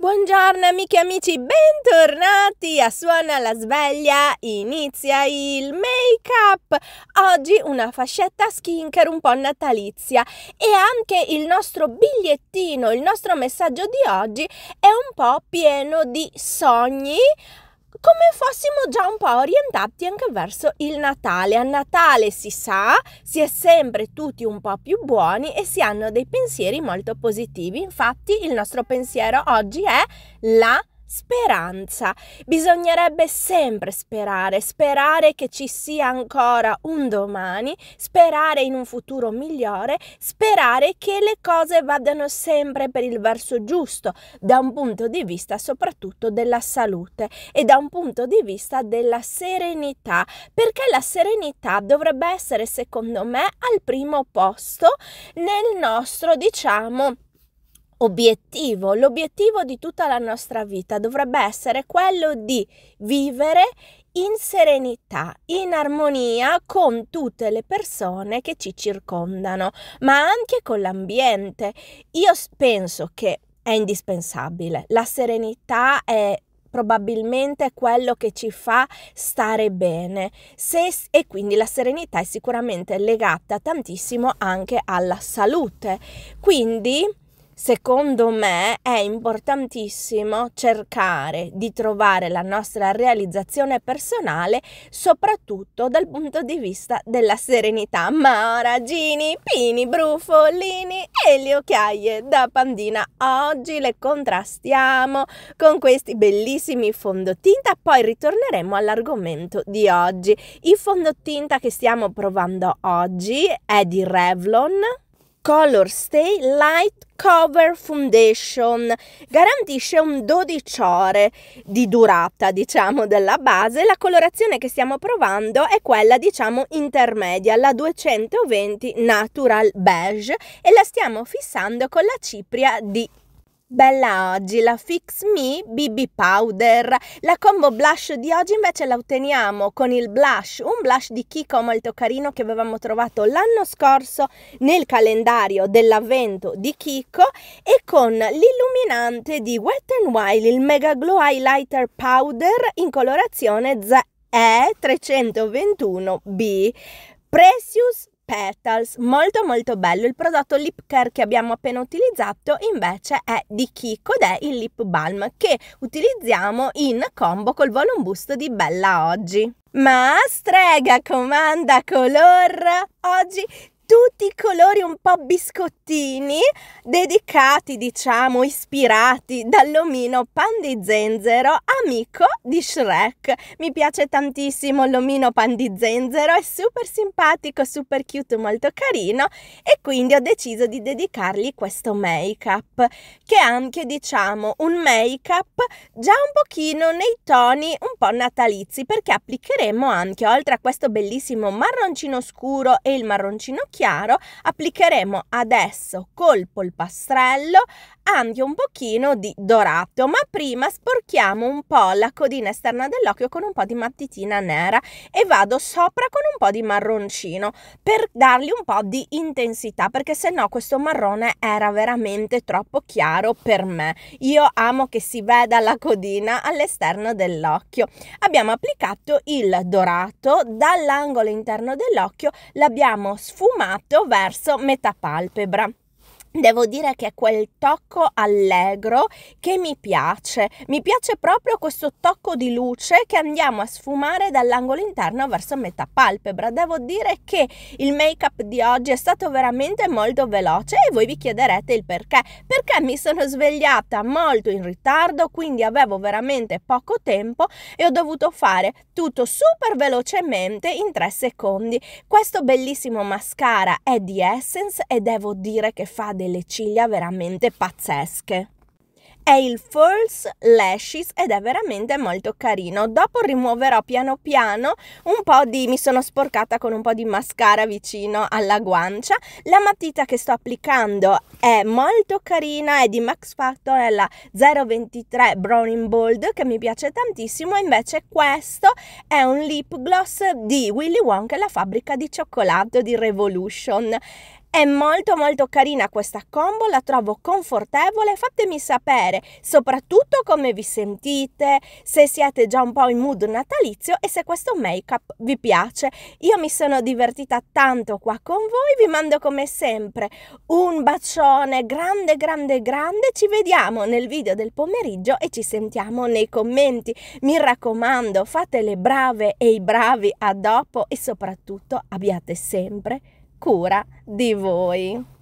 Buongiorno amiche e amici, bentornati a Suona la sveglia, inizia il make up! Oggi una fascetta skincare un po' natalizia e anche il nostro bigliettino, il nostro messaggio di oggi è un po' pieno di sogni come fossimo già un po' orientati anche verso il Natale. A Natale si sa, si è sempre tutti un po' più buoni e si hanno dei pensieri molto positivi. Infatti il nostro pensiero oggi è la speranza. Bisognerebbe sempre sperare, sperare che ci sia ancora un domani, sperare in un futuro migliore, sperare che le cose vadano sempre per il verso giusto, da un punto di vista soprattutto della salute e da un punto di vista della serenità, perché la serenità dovrebbe essere secondo me al primo posto nel nostro, diciamo, obiettivo, l'obiettivo di tutta la nostra vita dovrebbe essere quello di vivere in serenità, in armonia con tutte le persone che ci circondano, ma anche con l'ambiente. Io penso che è indispensabile. La serenità è probabilmente quello che ci fa stare bene Se, e quindi la serenità è sicuramente legata tantissimo anche alla salute. Quindi secondo me è importantissimo cercare di trovare la nostra realizzazione personale soprattutto dal punto di vista della serenità. Ma ragini, pini, brufolini e le occhiaie da pandina oggi le contrastiamo con questi bellissimi fondotinta, poi ritorneremo all'argomento di oggi. Il fondotinta che stiamo provando oggi è di Revlon Color Stay Light Cover Foundation garantisce un 12 ore di durata diciamo della base la colorazione che stiamo provando è quella diciamo intermedia la 220 natural beige e la stiamo fissando con la cipria di Bella oggi la Fix Me BB Powder. La combo blush di oggi invece la otteniamo con il blush, un blush di Kiko molto carino che avevamo trovato l'anno scorso nel calendario dell'avvento di Kiko e con l'illuminante di Wet n Wild, il Mega Glow Highlighter Powder in colorazione ZE321B. Precious Petals, molto molto bello. Il prodotto lip care che abbiamo appena utilizzato invece è di Kiko ed è il lip balm che utilizziamo in combo col volume boost di Bella Oggi. Ma strega comanda color! Oggi tutti i colori un po' biscottini, dedicati, diciamo, ispirati dall'omino pan di Zenzero, amico di Shrek. Mi piace tantissimo l'omino pan di Zenzero, è super simpatico, super cute, molto carino e quindi ho deciso di dedicargli questo make-up, che è anche, diciamo, un make-up già un pochino nei toni un po' natalizi, perché applicheremo anche, oltre a questo bellissimo marroncino scuro e il marroncino chiaro, chiaro, applicheremo adesso col polpastrello anche un pochino di dorato, ma prima sporchiamo un po' la codina esterna dell'occhio con un po' di mattitina nera e vado sopra con un po' di marroncino per dargli un po' di intensità, perché se no questo marrone era veramente troppo chiaro per me. Io amo che si veda la codina all'esterno dell'occhio. Abbiamo applicato il dorato dall'angolo interno dell'occhio, l'abbiamo sfumato nato esatto, verso metà palpebra. Devo dire che è quel tocco allegro che mi piace, mi piace proprio questo tocco di luce che andiamo a sfumare dall'angolo interno verso metà palpebra. Devo dire che il make up di oggi è stato veramente molto veloce e voi vi chiederete il perché. Perché mi sono svegliata molto in ritardo, quindi avevo veramente poco tempo e ho dovuto fare tutto super velocemente in 3 secondi. Questo bellissimo mascara è di Essence e devo dire che fa delle ciglia veramente pazzesche. È il False Lashes ed è veramente molto carino. Dopo rimuoverò piano piano un po' di... mi sono sporcata con un po' di mascara vicino alla guancia. La matita che sto applicando è molto carina, è di Max Factor, è la 023 Browning Bold che mi piace tantissimo. Invece questo è un lip gloss di Willy Wonka, la fabbrica di cioccolato di Revolution. È molto molto carina questa combo, la trovo confortevole, fatemi sapere soprattutto come vi sentite, se siete già un po' in mood natalizio e se questo make-up vi piace. Io mi sono divertita tanto qua con voi, vi mando come sempre un bacione grande grande grande, ci vediamo nel video del pomeriggio e ci sentiamo nei commenti. Mi raccomando, fate le brave e i bravi a dopo e soprattutto abbiate sempre cura di voi.